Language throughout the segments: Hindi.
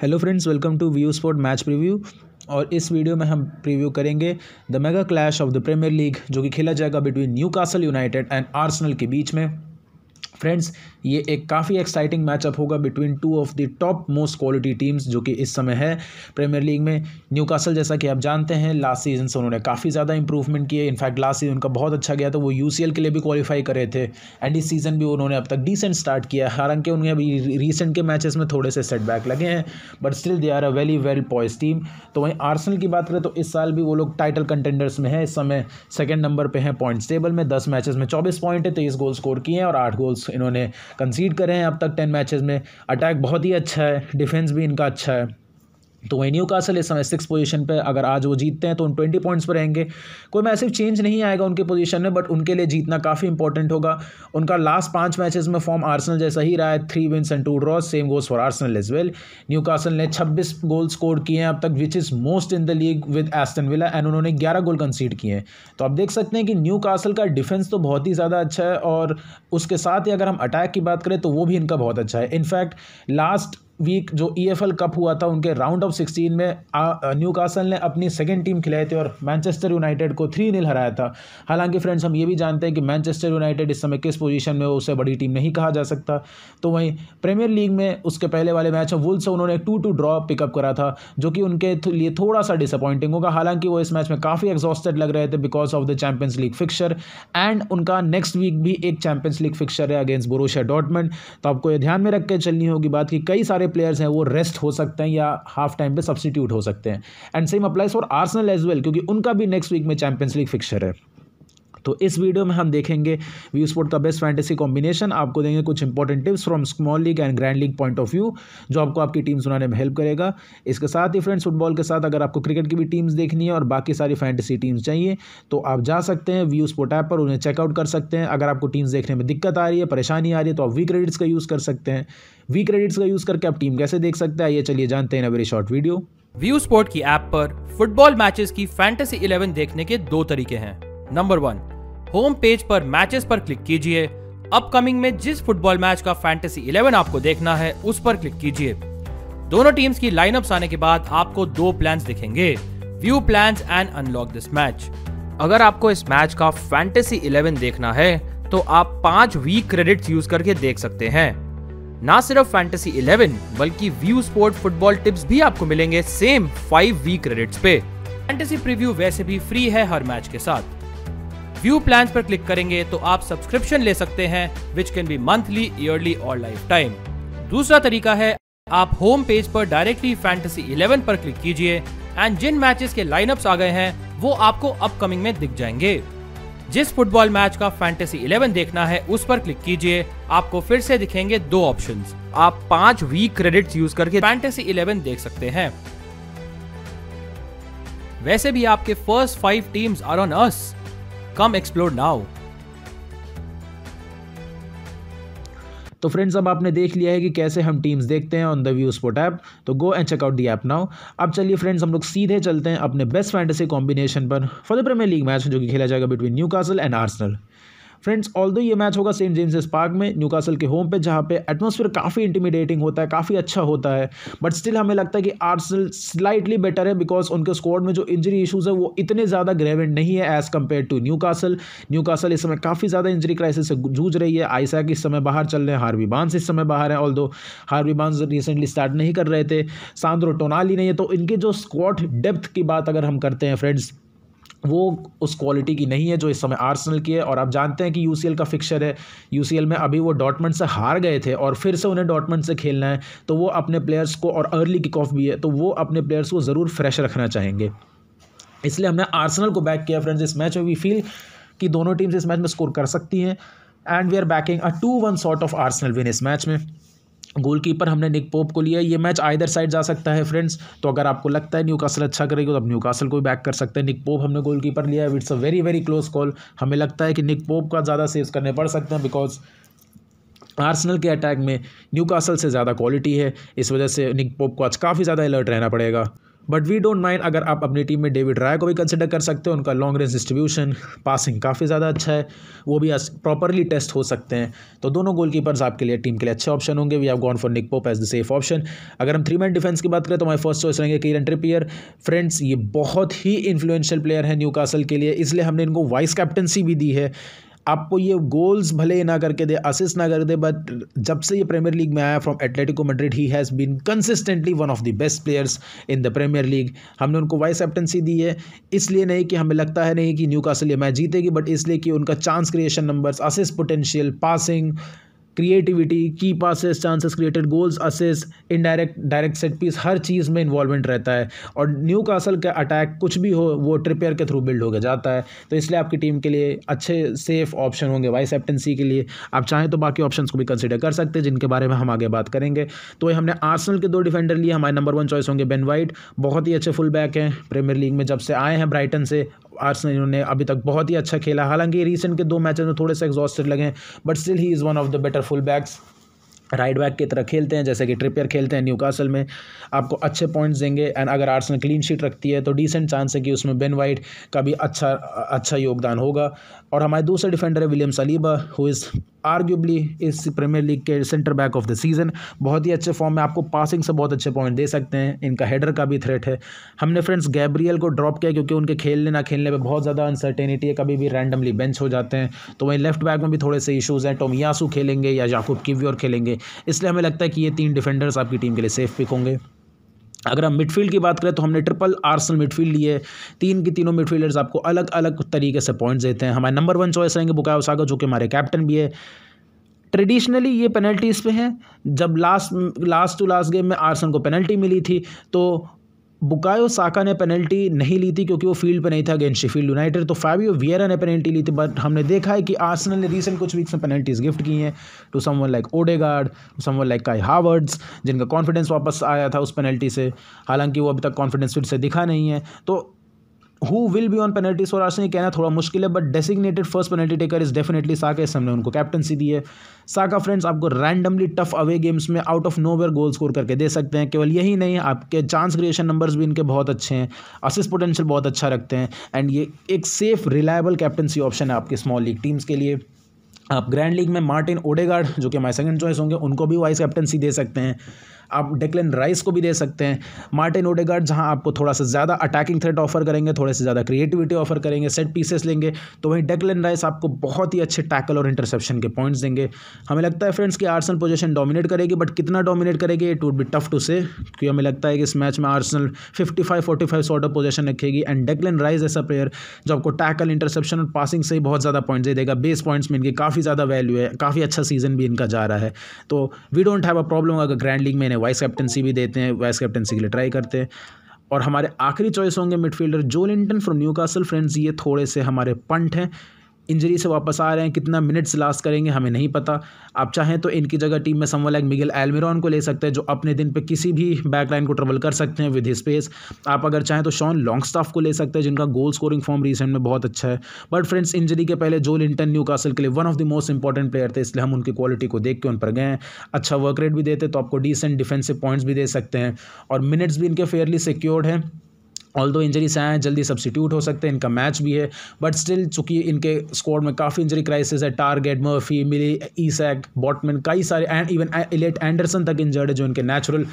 hello friends welcome to View Sport match preview और इस वीडियो में हम प्रीव्यू करेंगे the mega clash of the premiere League जो कि खेला जाएगा between Newcastle United and Arsenal के बीच में फ्रेंड्स ये एक काफ़ी एक्साइटिंग मैचअप होगा between two of the top most quality teams जो कि इस समय है प्रीमियर लीग में न्यू कासल जैसा कि आप जानते हैं लास्ट सीजन से उन्होंने काफ़ी ज़्यादा इंप्रूवमेंट किए इनफैक्ट लास्ट सीजन उनका बहुत अच्छा गया था वो यू के लिए भी क्वालिफाई करे थे एंड इस सीज़न भी उन्होंने अब तक डिसेंट स्टार्ट किया हालांकि उन्हें अभी रिसेंट के मैचेस में थोड़े से सेटबैक लगे हैं but still they are a very well poised team तो वहीं आर्सनल की बात करें तो इस साल भी वो लोग टाइटल कंटेंडर्स में है इस समय सेकेंड नंबर पर हैं पॉइंट्स टेबल में दस मैचेस में चौबीस पॉइंट है तेईस गोल स्कोर किए हैं और आठ गोल्स इन्होंने कंसीड करे हैं अब तक टेन मैचेस में अटैक बहुत ही अच्छा है डिफेंस भी इनका अच्छा है तो वही न्यू कासल इस समय सिक्स पोजीशन पे अगर आज वो जीतते हैं तो उन ट्वेंटी पॉइंट्स पर रहेंगे कोई मैसिव चेंज नहीं आएगा उनके पोजीशन में बट उनके लिए जीतना काफ़ी इंपॉर्टेंट होगा उनका लास्ट पांच मैचेस में फॉर्म आर्सनल जैसा ही रहा है three wins and two draws same goes for Arsenal as well Newcastle ने छब्बीस गोल स्कोर किए हैं अब तक which is most in the league with Aston Villa and उन्होंने ग्यारह गोल कंसीड किए हैं तो आप देख सकते हैं कि न्यू कासल का डिफेंस तो बहुत ही ज़्यादा अच्छा है और उसके साथ ही अगर हम अटैक की बात करें तो वो भी इनका बहुत अच्छा है इनफैक्ट लास्ट वीक जो ई e कप हुआ था उनके राउंड ऑफ सिक्सटीन में न्यू कासल ने अपनी सेकेंड टीम खिलाई थी और मैनचेस्टर यूनाइटेड को थ्री नील हराया था हालांकि फ्रेंड्स हम ये भी जानते हैं कि मैनचेस्टर यूनाइटेड इस समय किस पोजीशन में उसे बड़ी टीम नहीं कहा जा सकता तो वहीं प्रीमियर लीग में उसके पहले वाले मैच में वुल्स से उन्होंने टू टू ड्रॉ पिकअप करा था जो कि उनके लिए थोड़ा सा डिसअपॉइंटिंग होगा हालांकि वो इस मैच में काफ़ी एग्जॉस्टेड लग रहे थे because of the Champions League fixture and उनका नेक्स्ट वीक भी एक चैंपियंस लीग फिक्चर है अगेंस्ट बोरोशिया डॉटमेंट तो आपको ये ध्यान में रख के चलनी होगी बात कि कई सारे सारे प्लेयर्स हैं वो रेस्ट हो सकते हैं या हाफ टाइम पे सब्सटीट्यूट हो सकते हैं and same applies for Arsenal as well क्योंकि उनका भी नेक्स्ट वीक में चैंपियंस लीग फिक्सर है तो इस वीडियो में हम देखेंगे व्यू स्पोर्ट का बेस्ट फैंटेसी कॉम्बिनेशन आपको देंगे कुछ important tips from small league and grand league point of view जो आपको आपकी टीम सुनाने में हेल्प करेगा इसके साथ ही फ्रेंड्स फुटबॉल के साथ अगर आपको क्रिकेट की भी टीम्स देखनी है और बाकी सारी फैंटेसी टीम्स चाहिए तो आप जा सकते हैं व्यू स्पोर्ट ऐप पर उन्हें चेकआउट कर सकते हैं अगर आपको टीम्स देखने में दिक्कत आ रही है परेशानी आ रही है तो आप वी क्रेडिट्स का यूज़ कर सकते हैं वी क्रेडिट्स का यूज़ करके आप टीम कैसे देख सकते हैं ये चलिए जानते हैं very short video View Sport की ऐप पर फुटबॉल मैचेस की फैंटेसी 11 देखने के दो तरीके हैं नंबर वन होम पेज पर मैचेस पर क्लिक कीजिए अपकमिंग में जिस फुटबॉल मैच का फैंटेसी इलेवन आपको देखना है उस पर क्लिक कीजिए दोनों टीम्स की लाइनअप्स आने के बाद आपको दो प्लान्स दिखेंगे view plans and unlock this match अगर आपको इस मैच का फैंटेसी इलेवन देखना है तो आप पांच वीक क्रेडिट्स यूज करके देख सकते हैं ना सिर्फ फैंटेसी इलेवन बल्कि व्यू स्पोर्ट फुटबॉल टिप्स भी आपको मिलेंगे सेम फाइव वीक क्रेडिट्स पे फैंटेसी प्रीव्यू वैसे भी फ्री है हर मैच के साथ व्यू प्लान पर क्लिक करेंगे तो आप सब्सक्रिप्शन ले सकते हैं which can be monthly yearly और लाइफ टाइम दूसरा तरीका है आप होम पेज पर डायरेक्टली फैंटेसी 11 पर क्लिक कीजिए एंड जिन मैचेस के लाइनअप्स आ गए हैं वो आपको अपकमिंग में दिख जाएंगे जिस फुटबॉल मैच का फैंटेसी 11 देखना है उस पर क्लिक कीजिए आपको फिर से दिखेंगे दो ऑप्शन आप पांच वीक क्रेडिट यूज करके फैंटेसी 11 देख सकते हैं वैसे भी आपके first five teams are on us come explore now तो फ्रेंड्स अब आपने देख लिया है कि कैसे हम टीम्स देखते हैं on the View Sport app तो go and check out the app now अब चलिए फ्रेंड्स हम लोग सीधे चलते हैं अपने बेस्ट फैंटेसी कॉम्बिनेशन पर for the premiere league match जो कि खेला जाएगा between Newcastle and Arsenal friends all ये मैच होगा सेंट जेम्स पार्क में न्यूकासल के होम पे जहाँ पे एटमोसफियर काफ़ी इंटीमिडेटिंग होता है काफ़ी अच्छा होता है बट स्टिल हमें लगता है कि आर्सल स्लाइटली बेटर है बिकॉज उनके स्क्वाड में जो इंजरी इशूज़ है वो इतने ज़्यादा ग्रेवेंट नहीं है as compare to Newcastle Newcastle इस समय काफ़ी ज़्यादा इंजरी क्राइसिस से जूझ रही है आइसैक इस समय बाहर चल रहे हैं हार्वी बांस इस समय बाहर है ऑल दो हार्वी बांस रिसेंटली स्टार्ट नहीं कर रहे थे सांद्रो टोनाली नहीं है तो इनके जो स्क्वाड डेप्थ की बात अगर हम करते हैं फ्रेंड्स वो उस क्वालिटी की नहीं है जो इस समय आर्सनल की है और आप जानते हैं कि यूसीएल का फिक्सर है यूसीएल में अभी वो डॉटमेंट से हार गए थे और फिर से उन्हें डॉटमेंट से खेलना है तो वो अपने प्लेयर्स को और अर्ली किक ऑफ भी है तो वो अपने प्लेयर्स को ज़रूर फ्रेश रखना चाहेंगे इसलिए हमने आर्सनल को बैक किया फ्रेंड्स इस मैच में वी फील कि दोनों टीम्स इस मैच में स्कोर कर सकती हैं and we are backing a two one sort of Arsenal win इस मैच में गोलकीपर हमने निक पोप को लिया ये मैच आइदर साइड जा सकता है फ्रेंड्स तो अगर आपको लगता है न्यू कासल अच्छा करेगा तो आप न्यू कासल को भी बैक कर सकते हैं निक पोप हमने गोलकीपर लिया है it's a very very close call हमें लगता है कि निक पोप का ज़्यादा सेव्स करने पड़ सकते हैं बिकॉज आर्सनल के अटैक में न्यू कासल से ज़्यादा क्वालिटी है इस वजह से निक पोप को आज काफ़ी ज़्यादा अलर्ट रहना पड़ेगा बट वी डोंट माइंड अगर आप अपनी टीम में डेविड राय को भी कंसिडर कर सकते हो उनका लॉन्ग रेंज डिस्ट्रीब्यूशन पासिंग काफ़ी ज़्यादा अच्छा है वो भी प्रॉपरली टेस्ट हो सकते हैं तो दोनों गोलकीपर्स आपके लिए टीम के लिए अच्छे ऑप्शन होंगे we have gone for Nick Pope as the safe option अगर हम थ्री मैन डिफेंस की बात करें तो हमारे फर्स्ट चॉइस रहेंगे किरण ट्रिपियर फ्रेंड्स ये बहुत ही इन्फ्लुएंशियल प्लेयर है न्यू के लिए इसलिए हमने इनको वाइस कैप्टनसी भी दी है आपको ये गोल्स भले ना करके दे असिस्ट ना कर दे बट जब से ये प्रीमियर लीग में आया from Atletico Madrid he has been consistently one of the best players in the premiere League हमने उनको वाइस कैप्टनसी दी है इसलिए नहीं कि हमें लगता है नहीं कि न्यू कासल ये मैच जीतेगी बट इसलिए कि उनका chance creation numbers assist potential passing creativity key passes chances created goals असेस इनडायरेक्ट डायरेक्ट सेट पीस हर चीज़ में इन्वॉल्वमेंट रहता है और न्यू कासल का अटैक कुछ भी हो वो ट्रिपेयर के थ्रू बिल्ड हो गया जाता है तो इसलिए आपकी टीम के लिए अच्छे सेफ ऑप्शन होंगे वाइस कैप्टनसी के लिए आप चाहें तो बाकी ऑप्शन को भी कंसिडर कर सकते हैं जिनके बारे में हम आगे बात करेंगे तो हमने आर्सनल के दो डिफेंडर लिए हमारे नंबर वन चॉइस होंगे बेन वाइट बहुत ही अच्छे फुल बैक हैं प्रीमियर लीग में जब से आए हैं ब्राइटन से आर्सेनल ने अभी तक बहुत ही अच्छा खेला हालांकि रिसेंट के दो मैचेस में थोड़े से एग्जॉस्टेड लगे हैं but still he is one of the better full backs right back की तरह खेलते हैं जैसे कि ट्रिपियर खेलते हैं न्यूकासल में आपको अच्छे पॉइंट्स देंगे एंड अगर आर्सन क्लीन शीट रखती है तो डिसेंट चांस है कि उसमें बेन वाइट का भी अच्छा अच्छा योगदान होगा और हमारे दूसरे डिफेंडर है William Saliba who is arguably इस प्रीमियर लीग के centre back of the season बहुत ही अच्छे फॉर्म में आपको पासिंग से बहुत अच्छे पॉइंट दे सकते हैं इनका हेडर का भी थ्रेट है हमने फ्रेंड्स गैब्रियल को ड्रॉप किया क्योंकि उनके खेलने ना खेलने पे बहुत ज़्यादा अनसर्टेनिटी है कभी भी रैंडमली बेंच हो जाते हैं तो वहीं लेफ्ट बैक में भी थोड़े से इशूज़ हैं टोमियासू खेलेंगे या याकूब किव्योर खेलेंगे इसलिए हमें लगता है कि ये तीन डिफेंडर्स आपकी टीम के लिए सेफ पिक होंगे अगर हम मिडफील्ड की बात करें तो हमने ट्रिपल आर्सल मिडफील्ड लिए तीन की तीनों मिडफील्डर्स आपको अलग अलग तरीके से पॉइंट्स देते हैं हमारे नंबर वन चॉइस रहेंगे बुकाओ सागर जो कि हमारे कैप्टन भी है ट्रेडिशनली ये पेनल्टीज़ पे हैं जब last last two last game में आर्सन को पेनल्टी मिली थी तो बुकायो साका ने पेनल्टी नहीं ली थी क्योंकि वो फील्ड पर नहीं था अगेंस्ट शेफील्ड यूनाइटेड तो फाबियो वियरा ने पेनल्टी ली थी बट हमने देखा है कि आर्सेनल ने रिसेंट कुछ वीक्स में पेनल्टीज गिफ्ट की हैं to someone like Odegaard to someone like Kai Havertz जिनका कॉन्फिडेंस वापस आया था उस पेनल्टी से हालांकि वो अभी तक कॉन्फिडेंस फिर से दिखा नहीं है तो who will be on penalties for Arsenal कहना थोड़ा मुश्किल है but designated first penalty taker is definitely Saka इस हमने उनको कैप्टनसी दी है साका फ्रेंड्स आपको रैंडमली टफ अवे गेम्स में out of no goal score करके दे सकते हैं केवल यही नहीं आपके चांस क्रिएशन नंबर्स भी इनके बहुत अच्छे हैं असिस्ट पोटेंशियल बहुत अच्छा रखते हैं एंड ये एक सेफ रिलायबल कैप्टनसी ऑप्शन है आपके स्मॉल लीग टीम्स के लिए आप ग्रैंड लीग में मार्टिन ओडेगार्ड जो कि माई सेकंड चॉइस होंगे उनको भी वाइस कैप्टनसी दे सकते हैं आप डेक्लिन राइस को भी दे सकते हैं मार्टिन ओडेगार्ड जहाँ आपको थोड़ा सा ज़्यादा अटैकिंग थ्रेट ऑफर करेंगे थोड़े से ज़्यादा क्रिएटिविटी ऑफर करेंगे सेट पीसेस लेंगे तो वहीं डेक्लन राइस आपको बहुत ही अच्छे टैकल और इंटरसेप्शन के पॉइंट्स देंगे हमें लगता है फ्रेंड्स कि आर्सनल पोजिशन डोमिनेट करेगी बट कितना डोमिनेट करेगी it would be tough to say क्योंकि हमें लगता है कि इस मैच में Arsenal fifty five forty five sort of position रखेगी एंड डेकलिन राइज ऐसा प्लेयर जो आपको टैकल इंटरसेप्शन और पासिंग से ही बहुत ज़्यादा पॉइंट दे देगा बेस पॉइंट्स में इनकी काफ़ी ज़्यादा वैल्यू है काफ़ी अच्छा सीजन भी इनका जा रहा है तो we don't have a problem अगर ग्रैंड लीग में वाइस कैप्टनसी भी देते हैं वाइस कैप्टनसी के लिए ट्राई करते हैं और हमारे आखिरी चॉइस होंगे मिडफील्डर जो लिंटन फ्रॉम न्यू फ्रेंड्स ये थोड़े से हमारे पंट हैं इंजरी से वापस आ रहे हैं कितना मिनट्स लास्ट करेंगे हमें नहीं पता आप चाहें तो इनकी जगह टीम में समवा लाइक मिगिल एलमेरॉन को ले सकते हैं जो अपने दिन पे किसी भी बैक लाइन को ट्रबल कर सकते हैं विद स्पेस आप अगर चाहें तो शॉन लॉन्ग स्टाफ को ले सकते हैं जिनका गोल स्कोरिंग फॉर्म रिसेंट में बहुत अच्छा है बट फ्रेंड्स इंजरी के पहले जो लिंटन न्यू कासल के लिए one of the most important player थे इसलिए हम उनकी क्वालिटी को देख के उन पर गए अच्छा वर्क रेट भी देते तो आपको डिसेंट डिफेंसिव पॉइंट्स भी दे सकते हैं और मिनट्स भी इनके फेयरली सिक्योर्ड हैं ऑल दो इंजरीज आए हैं जल्दी सब्सिट्यूट हो सकते हैं इनका मैच भी है बट स्टिल चूंकि इनके स्क्वाड में काफ़ी इंजरी क्राइसिस है Targett Murphy Miley Isak Botman कई सारे एंड इवन इलेट एंडरसन तक इंजर्ड है जो इनके नेचुरल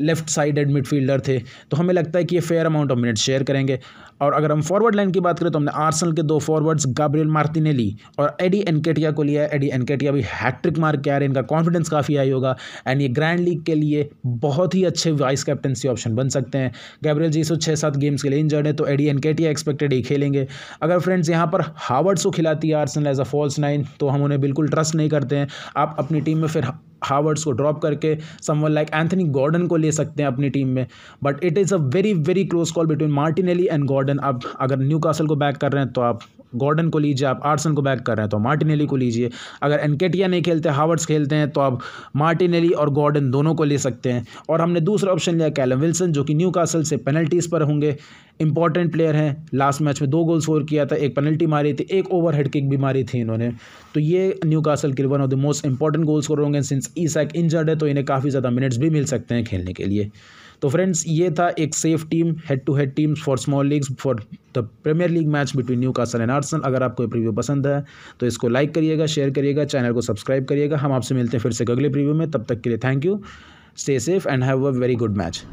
लेफ्ट साइडेड मिडफील्डर थे तो हमें लगता है कि ये fair amount of minute share करेंगे और अगर हम फॉरवर्ड लाइन की बात करें तो हमने आर्सनल के दो फॉरवर्ड्स गाब्रियल मार्टिनेली और एडी एनकेटिया को लिया एडी एनकेटिया भी हैट्रिक मार के आ रहे हैं इनका कॉन्फिडेंस काफ़ी हाई होगा एंड ये ग्रैंड लीग के लिए बहुत ही अच्छे वाइस कैप्टनसी ऑप्शन बन सकते हैं गैब्रियल जी सौ छः सात गेम्स के लिए इंजर्ड है तो एडी एन केटिया एक्सपेक्टेड ही खेलेंगे अगर फ्रेंड्स यहाँ पर हावर्ड्स को खिलाती है Arsenal as a false nine तो हम उन्हें बिल्कुल ट्रस्ट नहीं करते हैं आप अपनी टीम में फिर हावर्ड्स को ड्रॉप करके समवन लाइक एंथनी गॉर्डन को ले सकते हैं अपनी टीम में but it is a very very close call between Martinelli and Gordon आप अगर न्यू कासल को बैक कर रहे हैं तो आप गॉर्डन को लीजिए आप आर्सन को बैक कर रहे हैं तो मार्टिनेली को लीजिए अगर एनकेटिया नहीं खेलते हावर्ड्स खेलते हैं तो आप मार्टिनेली और गॉर्डन दोनों को ले सकते हैं और हमने दूसरा ऑप्शन लिया कैलम विल्सन जो कि न्यू कासल से पेनल्टीज़ पर होंगे इंपॉर्टेंट प्लेयर हैं लास्ट मैच में दो गोल स्कोर किया था एक पेनल्टी मारी थी एक ओवर हेड किक भी मारी थी इन्होंने तो ये न्यू कासल के one of the most important goal score होंगे सिंस ईसैक इंजर्ड है तो इन्हें काफ़ी ज़्यादा मिनट्स भी मिल सकते हैं खेलने के लिए तो फ्रेंड्स ये था एक safe team head to head teams for small leagues for the premiere league match between Newcastle and Arsenal अगर आपको ये प्रीव्यू पसंद है तो इसको लाइक करिएगा शेयर करिएगा चैनल को सब्सक्राइब करिएगा हम आपसे मिलते हैं फिर से अगले प्रीव्यू में तब तक के लिए thank you stay safe and have a very good match